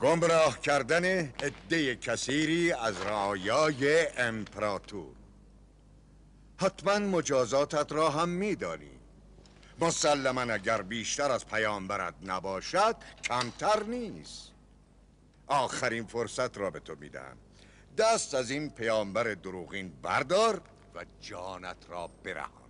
گمراه کردن عده کثیری از رایای امپراتور حتما مجازاتت را هم میدانی مسلما اگر بیشتر از پیامبرت نباشد کمتر نیست آخرین فرصت را به تو میدم. دست از این پیامبر دروغین بردار و جانت را برهان